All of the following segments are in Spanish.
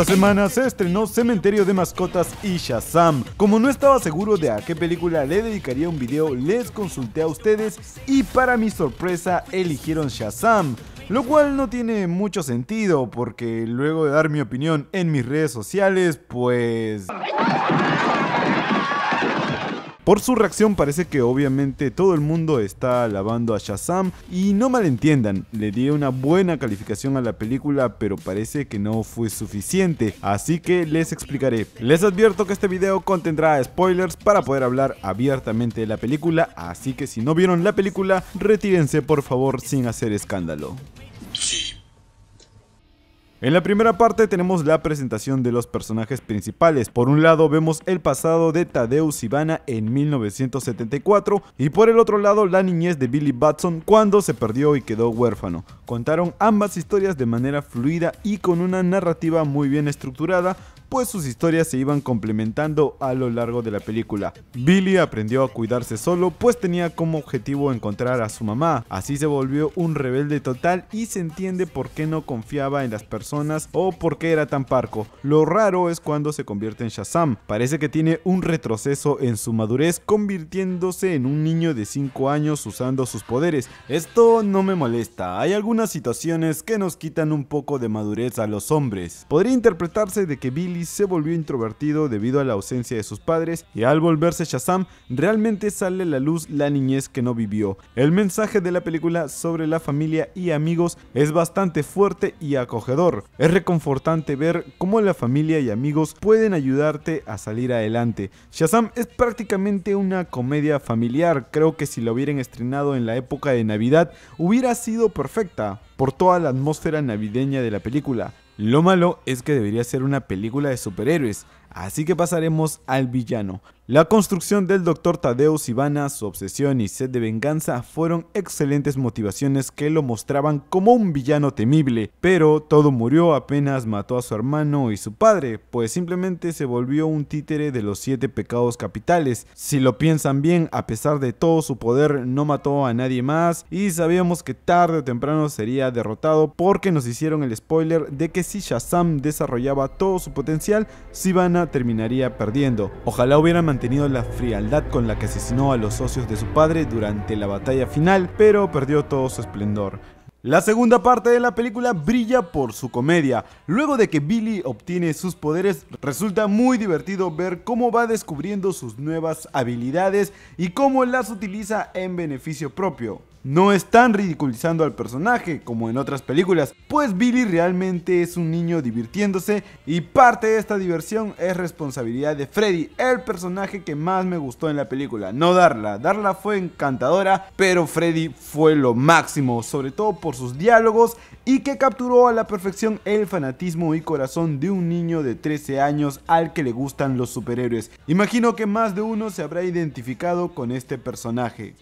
Esta semana se estrenó Cementerio de Mascotas y Shazam. Como no estaba seguro de a qué película le dedicaría un video, les consulté a ustedes y para mi sorpresa eligieron Shazam. Lo cual no tiene mucho sentido porque luego de dar mi opinión en mis redes sociales, pues... Por su reacción parece que obviamente todo el mundo está alabando a Shazam y no malentiendan, le di una buena calificación a la película pero parece que no fue suficiente, así que les explicaré. Les advierto que este video contendrá spoilers para poder hablar abiertamente de la película, así que si no vieron la película, retírense por favor sin hacer escándalo. En la primera parte tenemos la presentación de los personajes principales. Por un lado vemos el pasado de Tadeusz Ivana en 1974 y por el otro lado la niñez de Billy Batson cuando se perdió y quedó huérfano. Contaron ambas historias de manera fluida y con una narrativa muy bien estructurada pues sus historias se iban complementando a lo largo de la película. Billy aprendió a cuidarse solo, pues tenía como objetivo encontrar a su mamá, así se volvió un rebelde total y se entiende por qué no confiaba en las personas o por qué era tan parco. Lo raro es cuando se convierte en Shazam, parece que tiene un retroceso en su madurez convirtiéndose en un niño de 5 años usando sus poderes. Esto no me molesta, hay algunas situaciones que nos quitan un poco de madurez a los hombres. Podría interpretarse de que Billy se volvió introvertido debido a la ausencia de sus padres y al volverse Shazam realmente sale a la luz la niñez que no vivió. El mensaje de la película sobre la familia y amigos es bastante fuerte y acogedor. Es reconfortante ver cómo la familia y amigos pueden ayudarte a salir adelante. Shazam es prácticamente una comedia familiar, creo que si lo hubieran estrenado en la época de Navidad hubiera sido perfecta por toda la atmósfera navideña de la película. Lo malo es que debería ser una película de superhéroes, así que pasaremos al villano. La construcción del doctor Tadeo Sivana, su obsesión y sed de venganza fueron excelentes motivaciones que lo mostraban como un villano temible, pero todo murió apenas mató a su hermano y su padre, pues simplemente se volvió un títere de los siete pecados capitales. Si lo piensan bien, a pesar de todo su poder no mató a nadie más y sabíamos que tarde o temprano sería derrotado porque nos hicieron el spoiler de que si Shazam desarrollaba todo su potencial, Sivana terminaría perdiendo. Ojalá hubieran mantenido tenido la frialdad con la que asesinó a los socios de su padre durante la batalla final, pero perdió todo su esplendor. La segunda parte de la película brilla por su comedia. Luego de que Billy obtiene sus poderes, resulta muy divertido ver cómo va descubriendo sus nuevas habilidades y cómo las utiliza en beneficio propio. No están ridiculizando al personaje como en otras películas, pues Billy realmente es un niño divirtiéndose y parte de esta diversión es responsabilidad de Freddy, el personaje que más me gustó en la película. No Darla, Darla fue encantadora, pero Freddy fue lo máximo, sobre todo por sus diálogos y que capturó a la perfección el fanatismo y corazón de un niño de 13 años al que le gustan los superhéroes. Imagino que más de uno se habrá identificado con este personaje.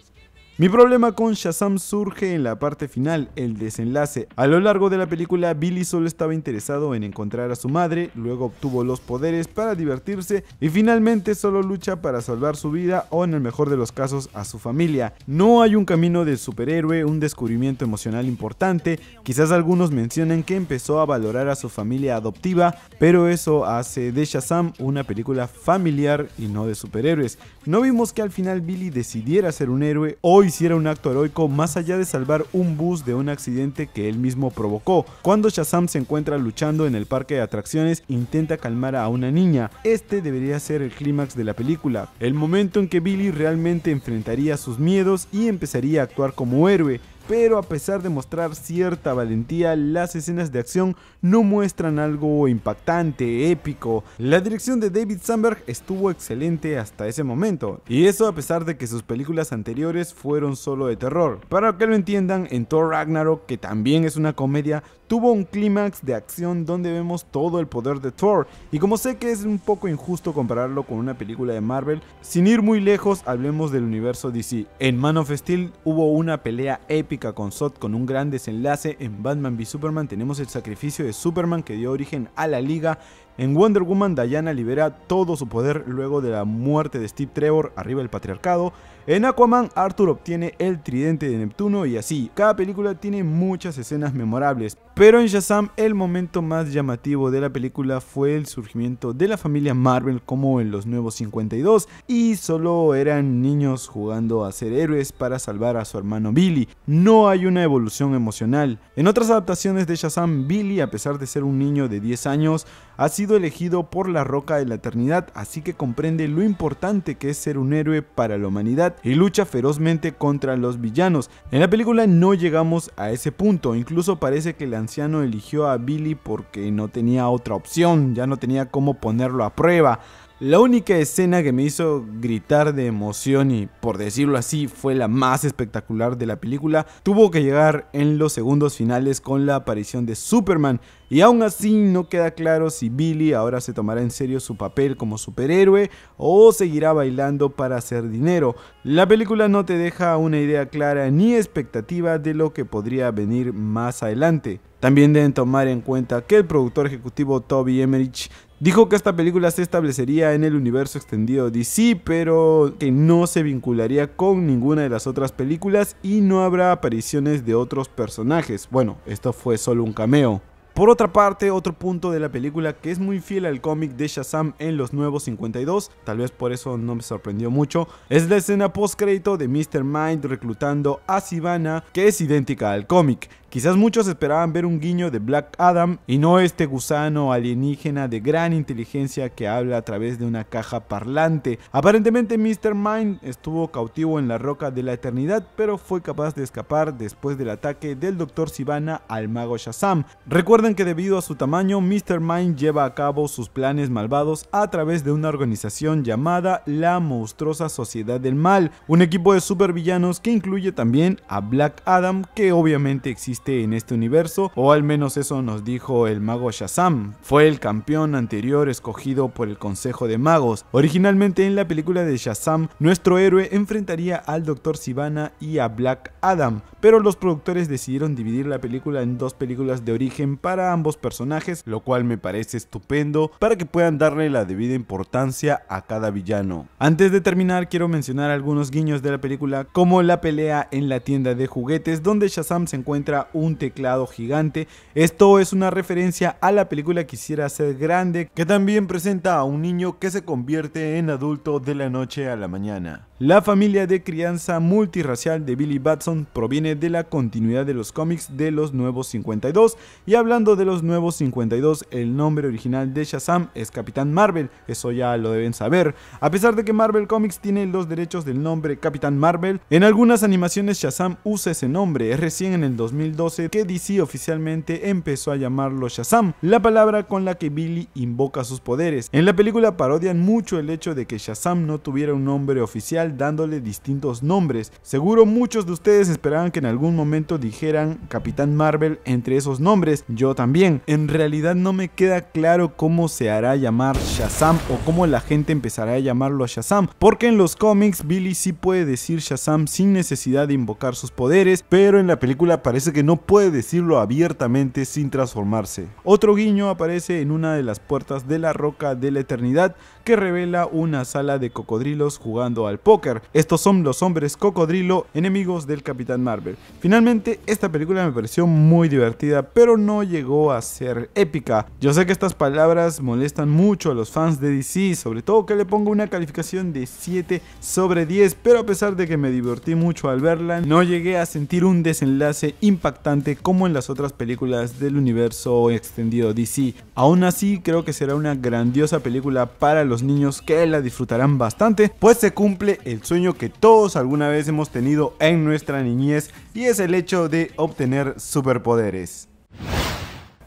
Mi problema con Shazam surge en la parte final, el desenlace. A lo largo de la película, Billy solo estaba interesado en encontrar a su madre, luego obtuvo los poderes para divertirse y finalmente solo lucha para salvar su vida o en el mejor de los casos a su familia. No hay un camino de superhéroe, un descubrimiento emocional importante, quizás algunos mencionen que empezó a valorar a su familia adoptiva, pero eso hace de Shazam una película familiar y no de superhéroes. No vimos que al final Billy decidiera ser un héroe, hoy hiciera un acto heroico más allá de salvar un bus de un accidente que él mismo provocó. Cuando Shazam se encuentra luchando en el parque de atracciones, intenta calmar a una niña. Este debería ser el clímax de la película, el momento en que Billy realmente enfrentaría sus miedos y empezaría a actuar como héroe pero a pesar de mostrar cierta valentía, las escenas de acción no muestran algo impactante, épico. La dirección de David Sandberg estuvo excelente hasta ese momento, y eso a pesar de que sus películas anteriores fueron solo de terror. Para que lo entiendan, en Thor Ragnarok, que también es una comedia, tuvo un clímax de acción donde vemos todo el poder de Thor. Y como sé que es un poco injusto compararlo con una película de Marvel, sin ir muy lejos, hablemos del universo DC. En Man of Steel hubo una pelea épica con Zod con un gran desenlace. En Batman v Superman tenemos el sacrificio de Superman que dio origen a la Liga. En Wonder Woman, Diana libera todo su poder luego de la muerte de Steve Trevor, arriba del patriarcado. En Aquaman, Arthur obtiene el tridente de Neptuno y así. Cada película tiene muchas escenas memorables, pero en Shazam el momento más llamativo de la película fue el surgimiento de la familia Marvel como en los nuevos 52 y solo eran niños jugando a ser héroes para salvar a su hermano Billy. No hay una evolución emocional. En otras adaptaciones de Shazam, Billy, a pesar de ser un niño de 10 años, ha sido elegido por la Roca de la Eternidad, así que comprende lo importante que es ser un héroe para la humanidad y lucha ferozmente contra los villanos. En la película no llegamos a ese punto, incluso parece que el anciano eligió a Billy porque no tenía otra opción, ya no tenía cómo ponerlo a prueba. La única escena que me hizo gritar de emoción y por decirlo así fue la más espectacular de la película tuvo que llegar en los segundos finales con la aparición de Superman y aún así no queda claro si Billy ahora se tomará en serio su papel como superhéroe o seguirá bailando para hacer dinero. La película no te deja una idea clara ni expectativa de lo que podría venir más adelante. También deben tomar en cuenta que el productor ejecutivo Toby Emmerich Dijo que esta película se establecería en el universo extendido DC, pero que no se vincularía con ninguna de las otras películas y no habrá apariciones de otros personajes. Bueno, esto fue solo un cameo. Por otra parte, otro punto de la película que es muy fiel al cómic de Shazam en los nuevos 52, tal vez por eso no me sorprendió mucho, es la escena post-crédito de Mr. Mind reclutando a Sivana, que es idéntica al cómic. Quizás muchos esperaban ver un guiño de Black Adam y no este gusano alienígena de gran inteligencia que habla a través de una caja parlante. Aparentemente Mr. Mind estuvo cautivo en la roca de la eternidad, pero fue capaz de escapar después del ataque del Dr. Sivana al mago Shazam. Recuerden que debido a su tamaño, Mr. Mind lleva a cabo sus planes malvados a través de una organización llamada la Monstruosa Sociedad del Mal, un equipo de supervillanos que incluye también a Black Adam, que obviamente existe en este universo, o al menos eso nos dijo el mago Shazam. Fue el campeón anterior escogido por el Consejo de Magos. Originalmente en la película de Shazam, nuestro héroe enfrentaría al Dr. Sivana y a Black Adam, pero los productores decidieron dividir la película en dos películas de origen para ambos personajes, lo cual me parece estupendo para que puedan darle la debida importancia a cada villano. Antes de terminar, quiero mencionar algunos guiños de la película, como la pelea en la tienda de juguetes donde Shazam se encuentra un teclado gigante. Esto es una referencia a la película Quisiera ser grande, que también presenta a un niño que se convierte en adulto de la noche a la mañana. La familia de crianza multirracial de Billy Batson proviene de la continuidad de los cómics de los Nuevos 52 y hablando de los Nuevos 52, el nombre original de Shazam es Capitán Marvel, eso ya lo deben saber. A pesar de que Marvel Comics tiene los derechos del nombre Capitán Marvel, en algunas animaciones Shazam usa ese nombre, es recién en el 2012 que DC oficialmente empezó a llamarlo Shazam, la palabra con la que Billy invoca sus poderes. En la película parodian mucho el hecho de que Shazam no tuviera un nombre oficial dándole distintos nombres. Seguro muchos de ustedes esperaban que en algún momento dijeran Capitán Marvel entre esos nombres, yo también. En realidad no me queda claro cómo se hará llamar Shazam o cómo la gente empezará a llamarlo a Shazam, porque en los cómics Billy sí puede decir Shazam sin necesidad de invocar sus poderes, pero en la película parece que no puede decirlo abiertamente sin transformarse. Otro guiño aparece en una de las puertas de la Roca de la Eternidad que revela una sala de cocodrilos jugando al pop estos son los hombres cocodrilo, enemigos del Capitán Marvel. Finalmente, esta película me pareció muy divertida, pero no llegó a ser épica. Yo sé que estas palabras molestan mucho a los fans de DC, sobre todo que le pongo una calificación de 7 sobre 10, pero a pesar de que me divertí mucho al verla, no llegué a sentir un desenlace impactante como en las otras películas del universo extendido DC. Aún así, creo que será una grandiosa película para los niños que la disfrutarán bastante, pues se cumple el sueño que todos alguna vez hemos tenido en nuestra niñez y es el hecho de obtener superpoderes.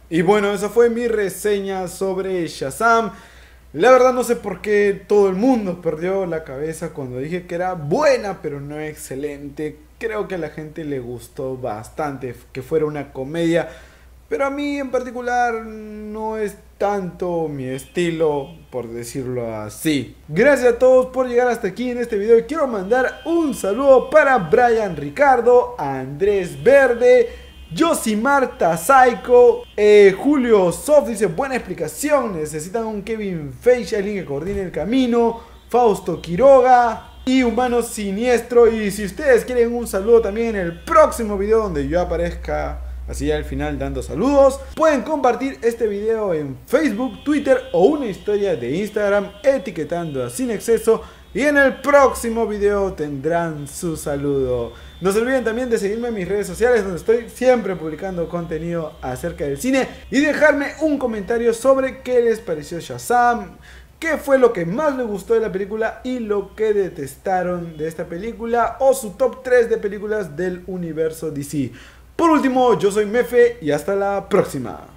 Y bueno, esa fue mi reseña sobre Shazam. La verdad no sé por qué todo el mundo perdió la cabeza cuando dije que era buena, pero no excelente. Creo que a la gente le gustó bastante que fuera una comedia, pero a mí en particular no es tanto mi estilo, por decirlo así. Gracias a todos por llegar hasta aquí en este video. quiero mandar un saludo para Brian Ricardo, Andrés Verde, Yosimar Marta eh, Julio Soft dice buena explicación, necesitan un Kevin Feige, alguien que coordine el camino, Fausto Quiroga, y Humano Siniestro. Y si ustedes quieren un saludo también en el próximo video donde yo aparezca Así al final dando saludos. Pueden compartir este video en Facebook, Twitter o una historia de Instagram etiquetando a Sin Exceso. Y en el próximo video tendrán su saludo. No se olviden también de seguirme en mis redes sociales donde estoy siempre publicando contenido acerca del cine y dejarme un comentario sobre qué les pareció Shazam, qué fue lo que más les gustó de la película y lo que detestaron de esta película o su top 3 de películas del universo DC. Por último, yo soy Mefe y hasta la próxima.